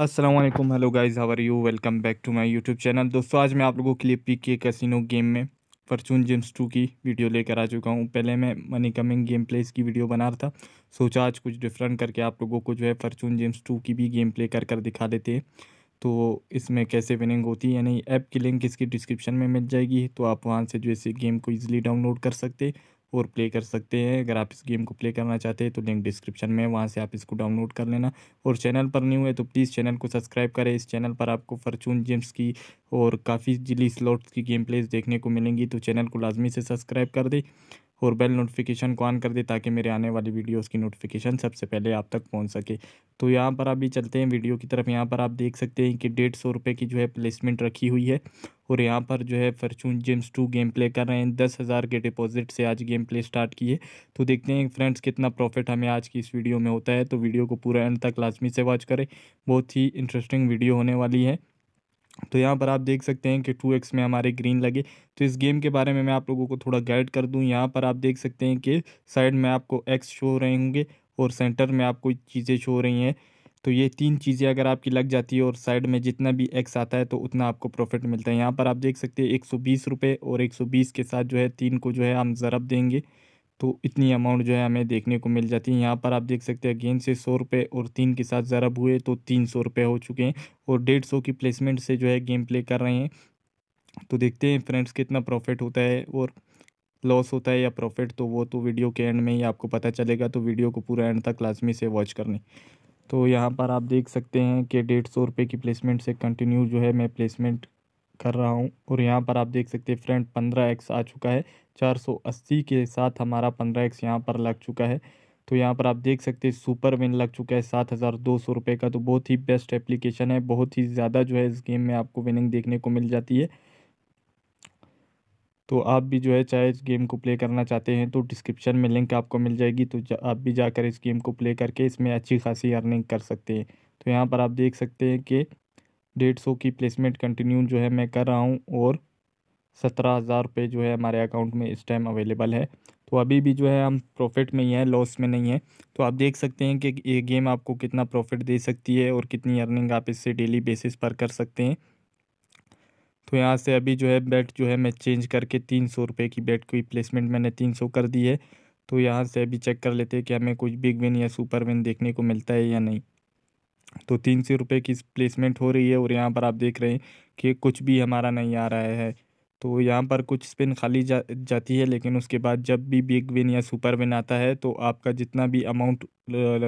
Aslam hello guys how are you welcome back to my YouTube channel दोस्तों आज मैं आप लोगों के लिए पी के कसिनो गेम में फॉर्चून जिम्स टू की वीडियो लेकर आ चुका हूँ पहले मैं मनी कमिंग गेम प्ले की वीडियो बना रहा था सोचा आज कुछ डिफरेंट करके आप लोगों को जो है फॉर्चून जिम्स टू की भी गेम प्ले कर कर दिखा देते हैं तो इसमें कैसे विनिंग होती है यानी ऐप की लिंक इसकी डिस्क्रिप्शन में मिल जाएगी तो आप वहाँ से जो इसे गेम को ईजिली डाउनलोड कर सकते और प्ले कर सकते हैं अगर आप इस गेम को प्ले करना चाहते हैं तो लिंक डिस्क्रिप्शन में वहाँ से आप इसको डाउनलोड कर लेना और चैनल पर नहीं हुए तो प्लीज़ चैनल को सब्सक्राइब करें इस चैनल पर आपको फॉर्चून गेम्स की और काफ़ी जिली स्लॉट्स की गेम प्लेस देखने को मिलेंगी तो चैनल को लाजमी से सब्सक्राइब कर दें और बेल नोटिफिकेशन को ऑन कर दे ताकि मेरे आने वाली वीडियोस की नोटिफिकेशन सबसे पहले आप तक पहुंच सके तो यहाँ पर अभी चलते हैं वीडियो की तरफ यहाँ पर आप देख सकते हैं कि डेढ़ सौ रुपये की जो है प्लेसमेंट रखी हुई है और यहाँ पर जो है fortune gems two game play कर रहे हैं दस हज़ार के डिपॉजिट से आज गेम प्ले स्टार्ट किए तो देखते हैं फ्रेंड्स कितना प्रॉफिट हमें आज की इस वीडियो में होता है तो वीडियो को पूरा एंड तक लाजमी से वॉच करें बहुत ही इंटरेस्टिंग वीडियो होने वाली है तो यहाँ पर आप देख सकते हैं कि टू एक्स में हमारे ग्रीन लगे तो इस गेम के बारे में मैं आप लोगों को थोड़ा गाइड कर दूँ यहाँ पर आप देख सकते हैं कि साइड में आपको एक्स शो हो रहे होंगे और सेंटर में आपको चीज़ें शो हो रही हैं तो ये तीन चीज़ें अगर आपकी लग जाती है और साइड में जितना भी एक्स आता है तो उतना आपको प्रॉफिट मिलता है यहाँ पर आप देख सकते हैं एक सौ बीस रुपये और एक सौ बीस के साथ जो है तीन को जो है हम ज़रब देंगे तो इतनी अमाउंट जो है हमें देखने को मिल जाती है यहाँ पर आप देख सकते हैं गेंद से सौ रुपये और तीन के साथ ज़रब हुए तो तीन सौ रुपये हो चुके हैं और डेढ़ सौ की प्लेसमेंट से जो है गेम प्ले कर रहे हैं तो देखते हैं फ्रेंड्स कितना प्रॉफिट होता है और लॉस होता है या प्रॉफिट तो वो तो वीडियो के एंड में ही आपको पता चलेगा तो वीडियो को पूरा एंड तक लाजमी से वॉच करनी तो यहाँ पर आप देख सकते हैं कि डेढ़ सौ रुपये की प्लेसमेंट से कंटिन्यू जो है मैं प्लेसमेंट कर रहा हूँ और यहाँ पर आप देख सकते हैं फ्रेंड पंद्रह एक्स आ चुका है चार सौ अस्सी के साथ हमारा पंद्रह एक्स यहाँ पर लग चुका है तो यहाँ पर आप देख सकते हैं सुपर विन लग चुका है सात हज़ार दो सौ रुपये का तो बहुत ही बेस्ट एप्लीकेशन है बहुत ही ज़्यादा जो है इस गेम में आपको विनिंग देखने को मिल जाती है तो आप भी जो है चाहे इस गेम को प्ले करना चाहते हैं तो डिस्क्रिप्शन में लिंक आपको मिल जाएगी तो जा, आप भी जाकर इस गेम को प्ले करके इसमें अच्छी खासी अर्निंग कर सकते हैं तो यहाँ पर आप देख सकते हैं कि डेढ़ सौ की प्लेसमेंट कंटिन्यू जो है मैं कर रहा हूँ और सत्रह हज़ार रुपये जो है हमारे अकाउंट में इस टाइम अवेलेबल है तो अभी भी जो है हम प्रॉफिट में ही हैं लॉस में नहीं है तो आप देख सकते हैं कि ये गेम आपको कितना प्रॉफिट दे सकती है और कितनी अर्निंग आप इससे डेली बेसिस पर कर सकते हैं तो यहाँ से अभी जो है बेट जो है मैं चेंज करके तीन सौ रुपये की बेट की प्लेसमेंट मैंने तीन सौ कर दी है तो यहाँ से अभी चेक कर लेते हैं कि हमें कुछ बिग विन या सुपर विन देखने को मिलता है या नहीं तो तीन सौ रुपये की प्लेसमेंट हो रही है और यहाँ पर आप देख रहे हैं कि कुछ भी हमारा नहीं आ रहा है तो यहाँ पर कुछ स्पिन खाली जा जाती है लेकिन उसके बाद जब भी बिग विन या सुपर विन आता है तो आपका जितना भी अमाउंट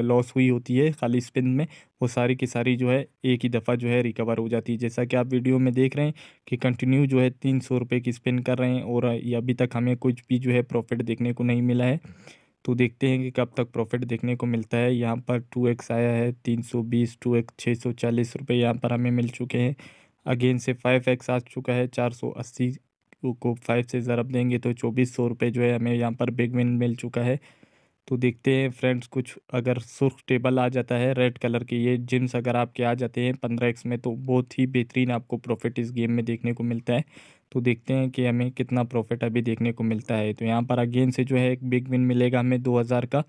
लॉस हुई होती है खाली स्पिन में वो सारी की सारी जो है एक ही दफ़ा जो है रिकवर हो जाती है जैसा कि आप वीडियो में देख रहे हैं कि कंटिन्यू जो है तीन सौ रुपये की स्पिन कर रहे हैं और अभी तक हमें कुछ भी जो है प्रॉफिट देखने को नहीं मिला है तो देखते हैं कि कब तक प्रॉफिट देखने को मिलता है यहाँ पर टू एक्स आया है तीन सौ बीस टू एक्स छः सौ चालीस रुपये यहाँ पर हमें मिल चुके हैं अगेन से फाइव एक्स आ चुका है चार सौ अस्सी को फाइव से ज़रब देंगे तो चौबीस सौ रुपये जो है हमें यहाँ पर बिग विन मिल चुका है तो देखते हैं फ्रेंड्स कुछ अगर सुर्ख टेबल आ जाता है रेड कलर के ये जिम्स अगर आपके आ जाते हैं पंद्रह एक्स में तो बहुत ही बेहतरीन आपको प्रॉफिट इस गेम में देखने को मिलता है तो देखते हैं कि हमें कितना प्रॉफिट अभी देखने को मिलता है तो यहाँ पर अगेन से जो है एक बिग विन मिलेगा हमें दो हज़ार का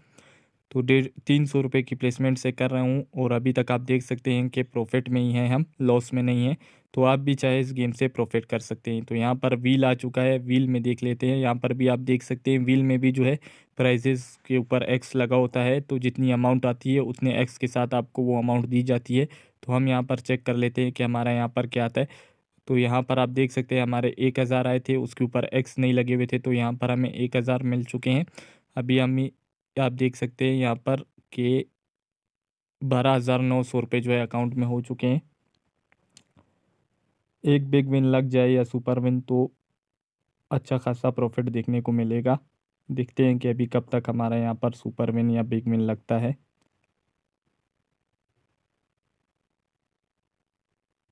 तो डेढ़ तीन सौ रुपये की प्लेसमेंट से कर रहा हूँ और अभी तक आप देख सकते हैं कि प्रॉफिट में ही हैं हम लॉस में नहीं है तो आप भी चाहे इस गेम से प्रॉफिट कर सकते हैं तो यहाँ पर व्हील आ चुका है व्हील में देख लेते हैं यहाँ पर भी आप देख सकते हैं व्हील में भी जो है प्राइजेस के ऊपर एक्स लगा होता है तो जितनी अमाउंट आती है उतने एक्स के साथ आपको वो अमाउंट दी जाती है तो हम यहाँ पर चेक कर लेते हैं कि हमारा यहाँ पर क्या आता है तो यहाँ पर आप देख सकते हैं हमारे एक हज़ार आए थे उसके ऊपर एक्स नहीं लगे हुए थे तो यहाँ पर हमें एक हज़ार मिल चुके हैं अभी हम आप देख सकते हैं यहाँ पर के बारह हज़ार नौ सौ रुपये जो है अकाउंट में हो चुके हैं एक बिग विन लग जाए या सुपर विन तो अच्छा खासा प्रॉफिट देखने को मिलेगा देखते हैं कि अभी कब तक हमारा यहाँ पर सुपर विन या बिग विन लगता है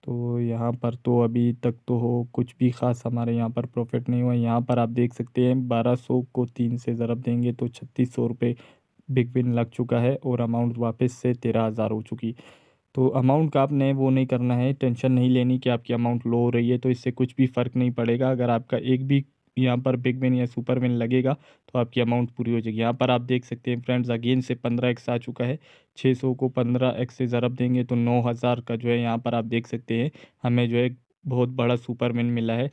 तो यहाँ पर तो अभी तक तो हो कुछ भी ख़ास हमारे यहाँ पर प्रॉफिट नहीं हुआ यहाँ पर आप देख सकते हैं बारह सौ को तीन से ज़रब देंगे तो छत्तीस सौ रुपये बिग विन लग चुका है और अमाउंट वापस से तेरह हज़ार हो चुकी तो अमाउंट का आपने वो नहीं करना है टेंशन नहीं लेनी कि आपकी अमाउंट लो हो रही है तो इससे कुछ भी फ़र्क नहीं पड़ेगा अगर आपका एक भी यहाँ पर बिग विन या सुपर विन लगेगा तो आपकी अमाउंट पूरी हो जाएगी यहाँ पर आप देख सकते हैं फ्रेंड्स अगेन से पंद्रह एक्स आ चुका है छः सौ को पंद्रह एक्स से ज़रब देंगे तो नौ हज़ार का जो है यहाँ पर आप देख सकते हैं हमें जो है बहुत बड़ा सुपर विन मिला है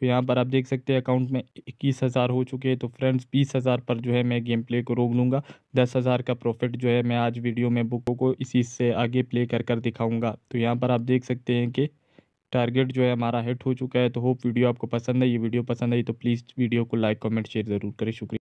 तो यहाँ पर आप देख सकते हैं अकाउंट में इक्कीस हज़ार हो चुके हैं तो फ्रेंड्स बीस हज़ार पर जो है मैं गेम प्ले को रोक लूँगा दस हज़ार का प्रॉफिट जो है मैं आज वीडियो में बुकों को इसी से आगे प्ले कर कर दिखाऊँगा तो यहाँ पर आप देख सकते हैं कि टारगेट जो है हमारा हिट हो चुका है तो होप वीडियो आपको पसंद है ये वीडियो पसंद आई तो प्लीज़ वीडियो को लाइक कमेंट शेयर ज़रूर करें शुक्रिया